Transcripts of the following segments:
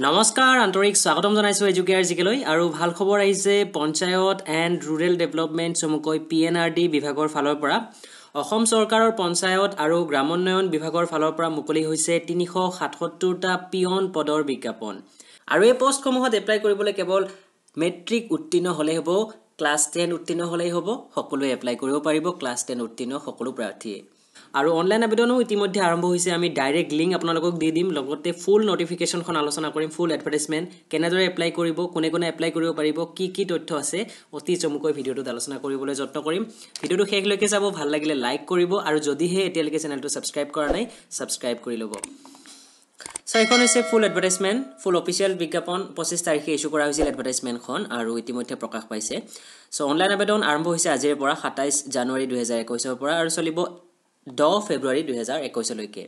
নমস্কাৰ আন্তৰিক স্বাগতম জনাইছোঁ এজুকেয়াৰ জিকেলৈ আৰু ভাল খবৰ আহিছে পঞ্চায়ত এণ্ড ৰুৰেল ডেভেলপমেণ্ট চমুকৈ পি এন আৰ ডি বিভাগৰ ফালৰ পৰা অসম চৰকাৰৰ পঞ্চায়ত আৰু গ্ৰামোন্নয়ন বিভাগৰ ফালৰ পৰা মুকলি হৈছে তিনিশ সাতসত্তৰটা পিয়ন পদৰ বিজ্ঞাপন আৰু এই পষ্টসমূহত এপ্লাই কৰিবলৈ কেৱল মেট্ৰিক উত্তীৰ্ণ হ'লেই হ'ব ক্লাছ টেন উত্তীৰ্ণ হ'লেই হ'ব সকলোৱে এপ্লাই কৰিব পাৰিব ক্লাছ টেন উত্তীৰ্ণ সকলো প্ৰাৰ্থীয়ে আৰু অনলাইন আবেদনো ইতিমধ্যে আৰম্ভ হৈছে আমি ডাইৰেক্ট লিংক আপোনালোকক দি দিম লগতে ফুল নটিফিকেশ্যনখন আলোচনা কৰিম ফুল এডভাৰ্টাইজমেণ্ট কেনেদৰে এপ্লাই কৰিব কোনে কোনে এপ্লাই কৰিব পাৰিব কি কি তথ্য আছে অতি চমুকৈ ভিডিঅ'টোত আলোচনা কৰিবলৈ যত্ন কৰিম ভিডিঅ'টো শেষলৈকে চাব ভাল লাগিলে লাইক কৰিব আৰু যদিহে এতিয়ালৈকে চেনেলটো ছাবস্ক্ৰাইব কৰা নাই ছাবস্ক্ৰাইব কৰি ল'ব চ' এইখন হৈছে ফুল এডভাৰটাইজমেণ্ট ফুল অফিচিয়েল বিজ্ঞাপন পঁচিছ তাৰিখে ইছ্যু কৰা হৈছিল এডভাৰ্টাইজমেণ্টখন আৰু ইতিমধ্যে প্ৰকাশ পাইছে চ' অনলাইন আবেদন আৰম্ভ হৈছে আজিৰে পৰা সাতাইছ জানুৱাৰী দুহেজাৰ একৈছৰ পৰা আৰু চলিব দহ ফেব্ৰুৱাৰী দুহেজাৰ একৈছলৈকে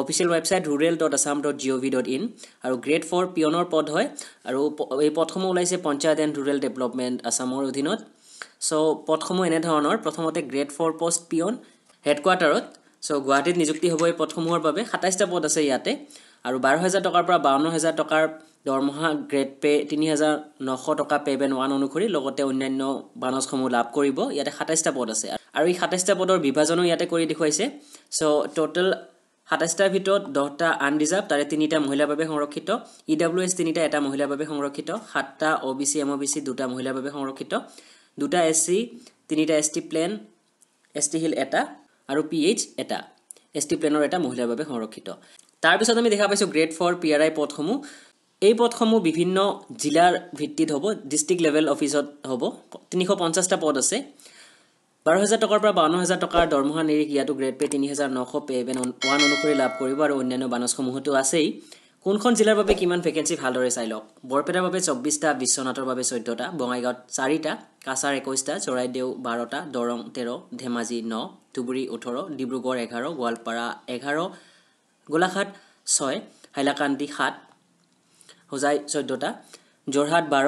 official website rural dot Assam dot G O' V dot in আৰু গ্ৰেড ফৰ পিয়নৰ পদ হয় আৰু এই পদসমূহ ওলাইছে পঞ্চায়ত এণ্ড ৰুৰেল ডেভেলপমেণ্ট আছামৰ অধীনত চ' পদসমূহ এনেধৰণৰ প্ৰথমতে গ্ৰেড ফৰ পষ্ট পিয়ন হেডকোৱাৰ্টাৰত চ' গুৱাহাটীত নিযুক্তি হ'ব এই পদসমূহৰ বাবে সাতাইছটা পদ আছে ইয়াতে আৰু বাৰ হেজাৰ টকাৰ পৰা বাৱন্ন হাজাৰ টকাৰ দৰমহা গ্ৰেড পে' তিনি হাজাৰ নশ টকা পে' বেন ওৱান অনুসৰি লগতে অন্যান্য বানচসমূহ লাভ কৰিব ইয়াতে সাতাইছটা পদ আছে আৰু এই সাতাইছটা পদৰ বিভাজনো ইয়াতে কৰি দেখুৱাইছে চ' ট'টেল সাতাইছটাৰ ভিতৰত দহটা আনডিজাৰ্ভ তাৰে তিনিটা মহিলাৰ বাবে সংৰক্ষিত ই ডাব্লিউ এছ তিনিটা এটা মহিলাৰ বাবে সংৰক্ষিত সাতটা O' B C M O' B C দুটা মহিলাৰ বাবে সংৰক্ষিত দুটা এছ চি তিনিটা S T plain S T hill এটা আৰু পি এইচ এটা এছ টি প্লেনৰ এটা মহিলাৰ বাবে সংৰক্ষিত তাৰপিছত আমি দেখা পাইছোঁ grade four P R I পদসমূহ এই পদসমূহ বিভিন্ন জিলাৰ ভিত্তিত হ'ব ডিষ্ট্ৰিক্ট লেভেল অফিচত হ'ব তিনিশ পঞ্চাছটা পদ আছে বাৰ হাজাৰ টকাৰ পৰা বাৱন্ন হাজাৰ টকাৰ দৰমহা নিৰিখ ইয়াতো গ্ৰেড পে তিনি হাজাৰ নশ পে বেন ওৱান অনুসৰি লাভ কৰিব আৰু অন্যান্য বানচসমূহতো আছেই কোনখন জিলাৰ বাবে কিমান ভেকেঞ্চি ভালদৰে চাই লওক বৰপেটাৰ বাবে চৌব্বিছটা বিশ্বনাথৰ বাবে চৈধ্যটা বঙাইগাঁৱত চাৰিটা কাছাৰ একৈছটা চৰাইদেউ বাৰটা দৰং তেৰ ধেমাজি ন ধুবুৰী ওঠৰ ডিব্ৰুগড় এঘাৰ গোৱালপাৰা এঘাৰ গোলাঘাট ছয় হাইলাকান্দি সাত হোজাই চৈধ্যটা যোৰহাট বাৰ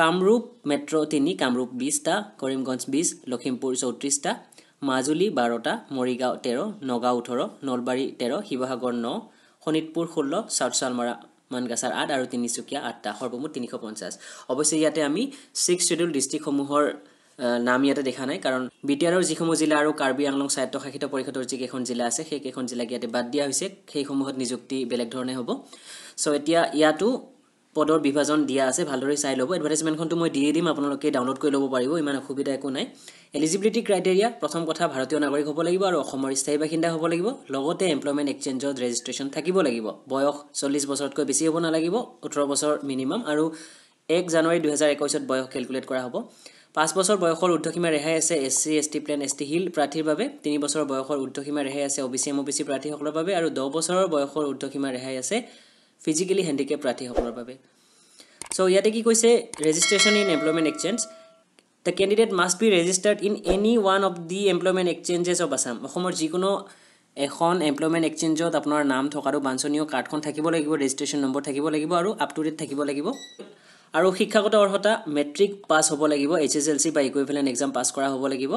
কামৰূপ মেট্ৰ' তিনি কামৰূপ বিছটা কৰিমগঞ্জ বিছ লখিমপুৰ চৌত্ৰিছটা মাজুলী বাৰটা মৰিগাঁও তেৰ নগাঁও ওঠৰ নলবাৰী তেৰ শিৱসাগৰ ন শোণিতপুৰ ষোল্ল চালমাৰা মানগাছাৰ আঠ আৰু তিনিচুকীয়া আঠটা সৰ্বমুঠ তিনিশ পঞ্চাছ অৱশ্যে ইয়াতে আমি ছিক্স শ্বেডিউল ডিষ্ট্ৰিক্টসমূহৰ নাম ইয়াতে দেখা নাই কাৰণ বি টি আৰৰ যিসমূহ জিলা আৰু কাৰ্বি আংলং স্বায়ত্তশাসিত পৰিষদৰ যিকেইখন জিলা আছে সেইকেইখন জিলাক ইয়াতে বাদ দিয়া হৈছে সেইসমূহত নিযুক্তি বেলেগ ধৰণে হ'ব চ' এতিয়া ইয়াতো পদৰ বিভাজন দিয়া আছে ভালদৰে চাই ল'ব এডভাৰ্টাইজমেণ্টখনটো মই দিয়ে দিম আপোনালোকে ডাউনলোড কৰি ল'ব পাৰিব ইমান অসুবিধা একো নাই এলিজিবিলিটি ক্ৰাইটেৰিয়া প্ৰথম কথা ভাৰতীয় নাগৰিক হ'ব লাগিব আৰু অসমৰ স্থায়ী বাসিন্দা হ'ব লাগিব লগতে এমপ্লয়মেণ্ট এক্সেঞ্জত ৰেজিষ্ট্ৰেশ্যন থাকিব লাগিব বয়স চল্লিছ বছৰতকৈ বেছি হ'ব নালাগিব ওঠৰ বছৰ মিনিমাম আৰু এক জানুৱাৰী দুহেজাৰ একৈছত বয়স কেলকুলেট কৰা হ'ব পাঁচ বছৰ বয়সৰ উদ্ধসীমা ৰেহাই আছে S C S T plain S T hill প্ৰাৰ্থীৰ বাবে তিনি বছৰ বয়সৰ উদ্ধসীমা ৰেহাই আছে O' B C M O' B C প্ৰাৰ্থীসকলৰ বাবে আৰু দহ বছৰৰ বয়সৰ উদ্ধসীমা ৰেহাই আছে ফিজিকেলি হেণ্ডিকেপ প্ৰাৰ্থীসকলৰ বাবে চ' ইয়াতে কি কৈছে registration in employment exchange the candidate must be registered in any one of the employment exchanges of Assam অসমৰ যিকোনো এখন এমপ্লয়মেণ্ট এক্সচেঞ্জত আপোনাৰ নাম থকাটো বাঞ্ছনীয় কাৰ্ডখন থাকিব লাগিব ৰেজিষ্ট্ৰেশ্যন নম্বৰ থাকিব লাগিব আৰু আপ টু ডেট থাকিব লাগিব আৰু শিক্ষাগত অৰ্হতা মেট্ৰিক পাছ হ'ব লাগিব এইচ এছ এল চি বা ইকুইভেলেণ্ট এক্সাম পাছ কৰা হ'ব লাগিব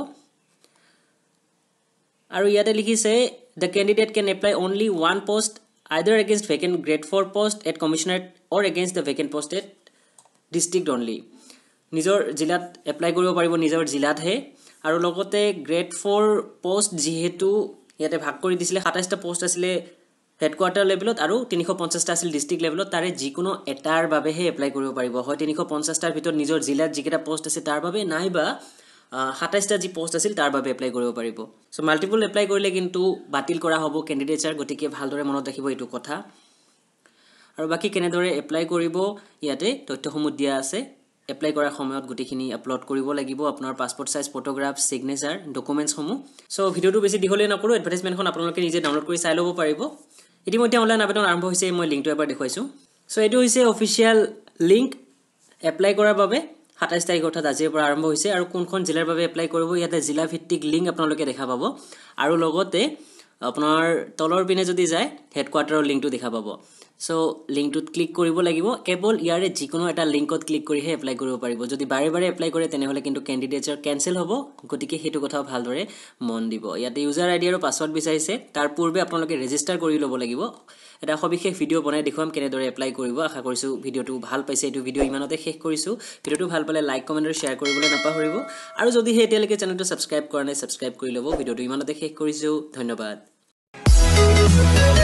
আৰু ইয়াতে লিখিছে the candidate can apply only one post either against vacant grade 4 post at commissionerate or against the vacant post at district only nijor jilat apply koribo paribo nijor jilat he aru logote grade 4 post jehetu yate bhag kori disile 27 ta post asile headquarter লেভেলত আৰু তিনিশ পঞ্চাছটা আছিল district লেভেলত তাৰে যিকোনো এটাৰ বাবেহে এপ্লাই কৰিব পাৰিব হয় তিনিশ পঞ্চাছটাৰ ভিতৰত নিজৰ জিলাত যিকেইটা পষ্ট আছে তাৰ বাবে নাইবা সাতাইছটা যি পষ্ট আছিল তাৰ বাবে এপ্লাই কৰিব পাৰিব চ' মাল্টিপল এপ্লাই কৰিলে কিন্তু বাতিল কৰা হ'ব কেণ্ডিডেটছাৰ গতিকে ভালদৰে মনত ৰাখিব এইটো কথা আৰু বাকী কেনেদৰে এপ্লাই কৰিব ইয়াতে তথ্যসমূহ দিয়া আছে এপ্লাই কৰাৰ সময়ত গোটেইখিনি আপলোড কৰিব লাগিব আপোনাৰ পাছপৰ্ট চাইজ ফটোগ্ৰাফ ছিগনেচাৰ ডকুমেণ্টছসমূহ চ' ভিডিঅ'টো বেছি দীঘলীয়া নকৰোঁ এডভাৰ্টাইজমেণ্টখন আপোনালোকে নিজে ডাউনলোড কৰি চাই ল'ব পাৰিব ইতিমধ্যে অনলাইন আবেদন আৰম্ভ হৈছে মই লিংকটো এবাৰ দেখুৱাইছোঁ চ' এইটো হৈছে অফিচিয়েল লিংক এপ্লাই কৰাৰ বাবে সাতাইছ তাৰিখ অৰ্থাৎ আজিৰ পৰা আৰম্ভ হৈছে আৰু কোনখন জিলাৰ বাবে এপ্লাই কৰিব ইয়াতে জিলাভিত্তিক লিংক আপোনালোকে দেখা পাব আৰু লগতে আপোনাৰ তলৰ পিনে যদি যায় হেডকোৱাৰ্টাৰৰ লিংকটো দেখা পাব চ' লিংকটোত ক্লিক কৰিব লাগিব কেৱল ইয়াৰে যিকোনো এটা লিংকত ক্লিক কৰিহে এপ্লাই কৰিব পাৰিব যদি বাৰে বাৰে এপ্লাই কৰে তেনেহ'লে কিন্তু কেণ্ডিডেটছৰ কেঞ্চেল হ'ব গতিকে সেইটো কথাও ভালদৰে মন দিব ইয়াতে ইউজাৰ আইডি আৰু পাছৱৰ্ড বিচাৰিছে তাৰ পূৰ্বে আপোনালোকে ৰেজিষ্টাৰ কৰি ল'ব লাগিব এটা সবিশেষ ভিডিঅ' বনাই দেখুৱাম কেনেদৰে এপ্লাই কৰিব আশা কৰিছোঁ ভিডিঅ'টো ভাল পাইছে এইটো ভিডিঅ' ইমানতে শেষ কৰিছোঁ ভিডিঅ'টো ভাল পালে লাইক কমেণ্ট আৰু শ্বেয়াৰ কৰিবলৈ নাপাহৰিব আৰু যদিহে এতিয়ালৈকে চেনেলটো ছাবস্ক্ৰাইব কৰা নাই ছাবস্ক্ৰাইব কৰি ল'ব ভিডিঅ'টো ইমানতে শেষ কৰিছোঁ ধন্যবাদ Thank you.